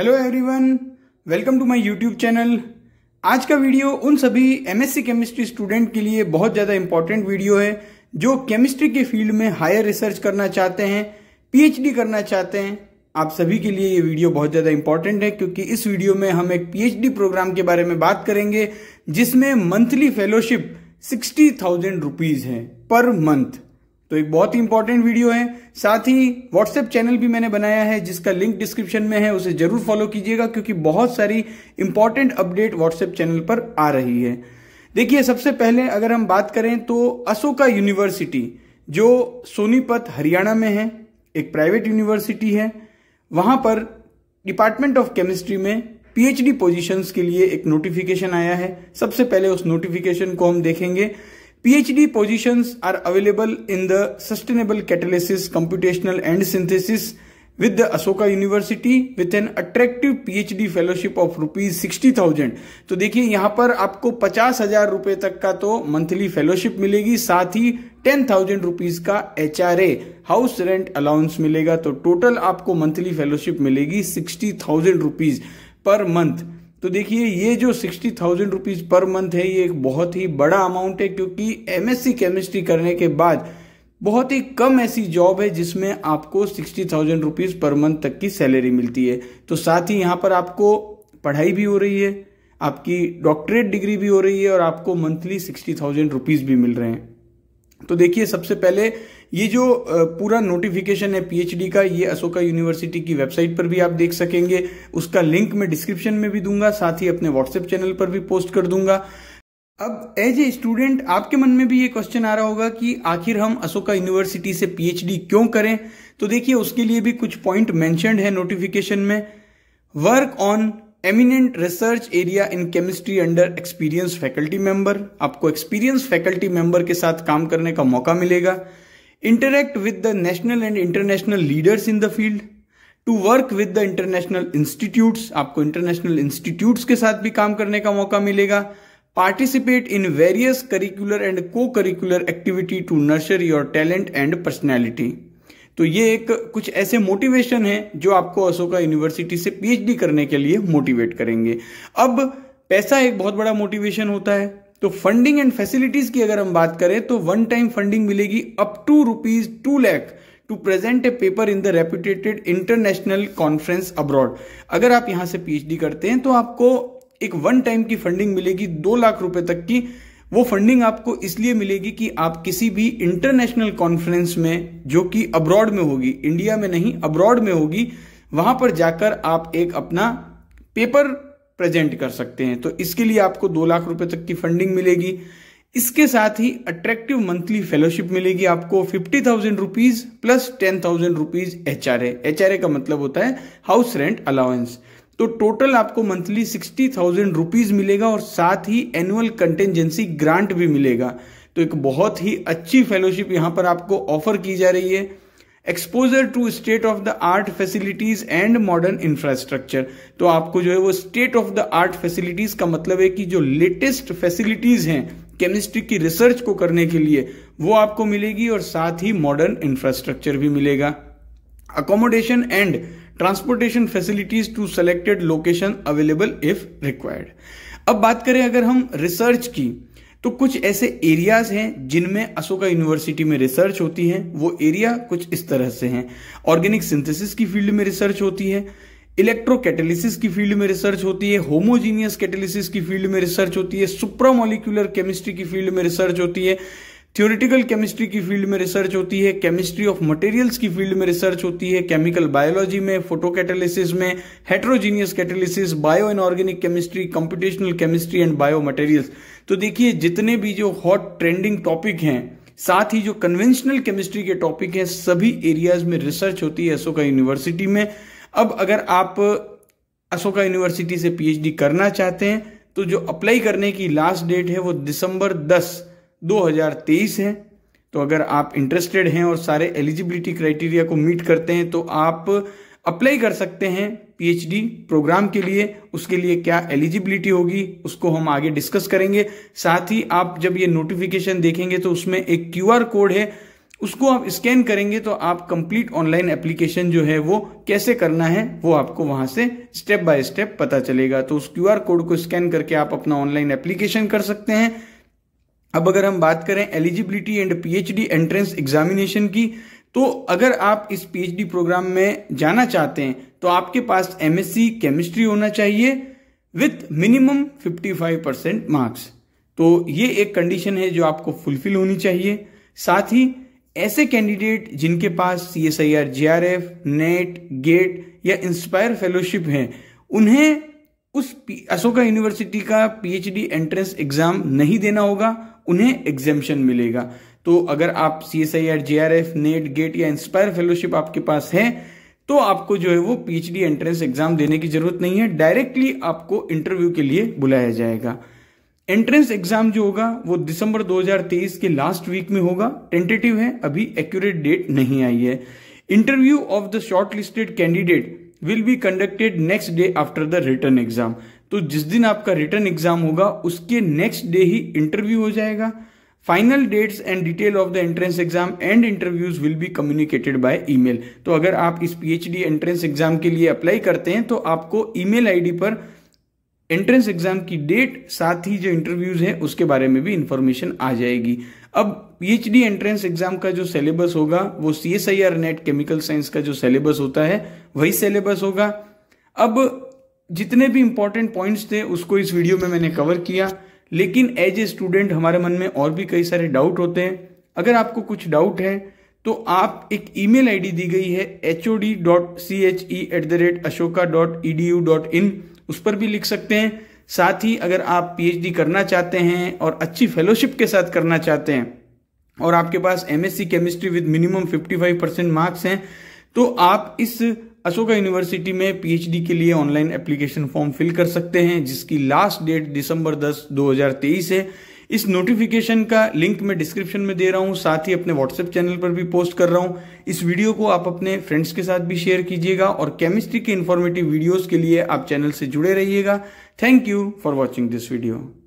hello everyone welcome to my YouTube channel आज का video उन सभी एमएससी केमिस्ट्री स्टूडेंट के लिए बहुत ज़्यादा इंपॉर्टेंट वीडियो है जो केमिस्ट्री के फील्ड में हायर रिसर्च करना चाहते हैं पीएचडी करना चाहते हैं आप सभी के लिए ये वीडियो बहुत ज़्यादा इंपॉर्टेंट है क्योंकि इस वीडियो में हम एक पीएचडी प्रोग्राम के बारे में बात करेंगे जिसमें monthly fellowship sixty thousand rupees है पर मंथ तो एक बहुत ही इंपॉर्टेंट वीडियो है साथ ही व्हाट्सएप चैनल भी मैंने बनाया है जिसका लिंक डिस्क्रिप्शन में है उसे जरूर फॉलो कीजिएगा क्योंकि बहुत सारी इंपॉर्टेंट अपडेट व्हाट्सएप चैनल पर आ रही है देखिए सबसे पहले अगर हम बात करें तो अशोका यूनिवर्सिटी जो सोनीपत हरियाणा में है एक प्राइवेट यूनिवर्सिटी है वहां पर डिपार्टमेंट ऑफ केमिस्ट्री में पीएचडी पोजीशंस के लिए एक नोटिफिकेशन आया है सबसे पहले उस नोटिफिकेशन को हम देखेंगे PhD positions are available in the Sustainable Catalysis, Computational and Synthesis with the Ashoka University with an attractive PhD fellowship of rupees sixty thousand तो देखिए यहाँ पर आपको पचास हजार रुपये तक का तो मंथली फेलोशिप मिलेगी साथ ही टेन थाउजेंड रुपीज का H R A house rent allowance मिलेगा तो टोटल आपको मंथली फेलोशिप मिलेगी sixty thousand rupees per month तो देखिए ये जो sixty thousand rupees per month है ये एक बहुत ही बड़ा अमाउंट है क्योंकि एमएससी केमिस्ट्री करने के बाद बहुत ही कम ऐसी जॉब है जिसमें आपको sixty thousand rupees per month तक की सैलरी मिलती है तो साथ ही यहाँ पर आपको पढ़ाई भी हो रही है आपकी डॉक्टरेट डिग्री भी हो रही है और आपको मंथली सिक्सटी थाउजेंड रुपीज़ भी मिल रहे हैं तो देखिए सबसे पहले ये जो पूरा नोटिफिकेशन है पीएचडी का ये अशोका यूनिवर्सिटी की वेबसाइट पर भी आप देख सकेंगे उसका लिंक मैं डिस्क्रिप्शन में भी दूंगा साथ ही अपने व्हाट्सएप चैनल पर भी पोस्ट कर दूंगा अब एज ए स्टूडेंट आपके मन में भी ये क्वेश्चन आ रहा होगा कि आखिर हम अशोका यूनिवर्सिटी से पीएचडी क्यों करें तो देखिए उसके लिए भी कुछ पॉइंट मैंशनड है नोटिफिकेशन में work on eminent research area in chemistry under experience faculty member आपको एक्सपीरियंस फैकल्टी मेंबर के साथ काम करने का मौका मिलेगा interact with the national and international leaders in the field to work with the international institutes आपको इंटरनेशनल इंस्टीट्यूट्स के साथ भी काम करने का मौका मिलेगा participate in various curricular and cocurricular activity to nurture your talent and personality तो ये एक कुछ ऐसे मोटिवेशन है जो आपको अशोका यूनिवर्सिटी से पीएचडी करने के लिए मोटिवेट करेंगे अब पैसा एक बहुत बड़ा मोटिवेशन होता है तो फंडिंग एंड फैसिलिटीज की अगर हम बात करें तो वन टाइम फंडिंग मिलेगी up to rupees two lakh to present a paper in the reputed international conference abroad अगर आप यहां से पीएचडी करते हैं तो आपको एक वन टाइम की फंडिंग मिलेगी दो लाख रुपए तक की वो फंडिंग आपको इसलिए मिलेगी कि आप किसी भी इंटरनेशनल कॉन्फ्रेंस में जो कि अब्रॉड में होगी इंडिया में नहीं अब्रॉड में होगी वहां पर जाकर आप एक अपना पेपर प्रेजेंट कर सकते हैं तो इसके लिए आपको दो लाख रुपए तक की फंडिंग मिलेगी इसके साथ ही अट्रैक्टिव मंथली फेलोशिप मिलेगी आपको fifty thousand rupees plus ten thousand rupees H R H R का मतलब होता है हाउस रेंट अलाउंस तो टोटल आपको मंथली सिक्सटी थाउजेंड रुपीज़ मिलेगा और साथ ही एनुअल कंटेंजेंसी ग्रांट भी मिलेगा तो एक बहुत ही अच्छी फेलोशिप यहां पर आपको ऑफर की जा रही है exposure to state of the art facilities and modern infrastructure तो आपको जो है वो state of the art facilities का मतलब है कि जो लेटेस्ट फैसिलिटीज हैं केमिस्ट्री की रिसर्च को करने के लिए वो आपको मिलेगी और साथ ही मॉडर्न इंफ्रास्ट्रक्चर भी मिलेगा accommodation and transportation facilities to selected location available if required अब बात करें अगर हम रिसर्च की तो कुछ ऐसे एरियाज हैं जिनमें अशोका यूनिवर्सिटी में रिसर्च होती है वो एरिया कुछ इस तरह से हैं ऑर्गेनिक सिंथेसिस की फील्ड में रिसर्च होती है कैटेलिसिस की फील्ड में रिसर्च होती है होमोजीनियस कैटेलिसिस की फील्ड में रिसर्च होती है सुप्रामोलिकुलर केमिस्ट्री की फील्ड में रिसर्च होती है थ्योरिटिकल केमिस्ट्री की फील्ड में रिसर्च होती है केमिस्ट्री ऑफ मटेरियल्स की फील्ड में रिसर्च होती है केमिकल बायोलॉजी में फोटो कैटेलिसिस में heterogeneous catalysis bio and organic chemistry computational chemistry and bio materials तो देखिए जितने भी जो हॉट ट्रेंडिंग टॉपिक हैं साथ ही जो कन्वेंशनल केमिस्ट्री के टॉपिक हैं सभी एरियाज में रिसर्च होती है अशोका यूनिवर्सिटी में अब अगर आप अशोका यूनिवर्सिटी से पीएचडी करना चाहते हैं तो जो अप्लाई करने की लास्ट डेट है वो दिसंबर दस 2023 है तो अगर आप इंटरेस्टेड हैं और सारे एलिजिबिलिटी क्राइटेरिया को मीट करते हैं तो आप अप्लाई कर सकते हैं पीएचडी प्रोग्राम के लिए उसके लिए क्या एलिजिबिलिटी होगी उसको हम आगे डिस्कस करेंगे साथ ही आप जब ये नोटिफिकेशन देखेंगे तो उसमें एक क्यूआर कोड है उसको आप स्कैन करेंगे तो आप कंप्लीट ऑनलाइन एप्लीकेशन जो है वो कैसे करना है वो आपको वहां से स्टेप बाय स्टेप पता चलेगा तो उस क्यूआर कोड को स्कैन करके आप अपना ऑनलाइन एप्लीकेशन कर सकते हैं अब अगर हम बात करें eligibility and PhD entrance examination की तो अगर आप इस पीएचडी प्रोग्राम में जाना चाहते हैं तो आपके पास एमएससी केमिस्ट्री होना चाहिए विथ मिनिमम 55 परसेंट मार्क्स तो ये एक कंडीशन है जो आपको फुलफिल होनी चाहिए साथ ही ऐसे कैंडिडेट जिनके पास C S I R G R F NET GATE या इंस्पायर फेलोशिप है उन्हें उस अशोका यूनिवर्सिटी का पीएचडी एंट्रेंस एग्जाम नहीं देना होगा उन्हें एग्जामेशन मिलेगा तो अगर आप C S I R J R F NET GATE या इंस्पायर e e फेलोशिप आपके पास है तो आपको जो है वो पीएचडी एंट्रेंस एग्जाम देने की जरूरत नहीं है डायरेक्टली आपको इंटरव्यू के लिए बुलाया जाएगा एंट्रेंस एग्जाम जो होगा वो दिसंबर 2023 के लास्ट वीक में होगा टेंटेटिव है अभी एक्यूरेट डेट नहीं आई है interview of the shortlisted candidate will be conducted next day after the written exam तो जिस दिन आपका रिटर्न एग्जाम होगा उसके नेक्स्ट डे ही इंटरव्यू हो जाएगा final dates and detail of the entrance exam and interviews will be communicated by email तो अगर आप इस पीएचडी एंट्रेंस एग्जाम के लिए अप्लाई करते हैं तो आपको ईमेल आईडी पर एंट्रेंस एग्जाम की डेट साथ ही जो इंटरव्यूज हैं उसके बारे में भी इंफॉर्मेशन आ जाएगी अब पीएचडी एंट्रेंस एग्जाम का जो सिलेबस होगा वो C S I R NET chemical science का जो सिलेबस होता है वही सिलेबस होगा अब जितने भी इंपॉर्टेंट पॉइंट्स थे उसको इस वीडियो में मैंने कवर किया लेकिन एज ए स्टूडेंट हमारे मन में और भी कई सारे डाउट होते हैं अगर आपको कुछ डाउट है तो आप एक ईमेल आईडी दी गई है H O D dot C H E at the rate Ashoka dot E D U dot I N पर भी लिख सकते हैं साथ ही अगर आप पीएचडी करना चाहते हैं और अच्छी फेलोशिप के साथ करना चाहते हैं और आपके पास MSc chemistry with minimum 55 percent marks हैं तो आप इस अशोका यूनिवर्सिटी में पीएचडी के लिए ऑनलाइन एप्लीकेशन फॉर्म फिल कर सकते हैं जिसकी लास्ट डेट दिसंबर 10 2023 है इस नोटिफिकेशन का लिंक मैं डिस्क्रिप्शन में दे रहा हूँ साथ ही अपने व्हाट्सएप चैनल पर भी पोस्ट कर रहा हूँ इस वीडियो को आप अपने फ्रेंड्स के साथ भी शेयर कीजिएगा और केमिस्ट्री के इन्फॉर्मेटिव वीडियोज के लिए आप चैनल से जुड़े रहिएगा thank you for watching this video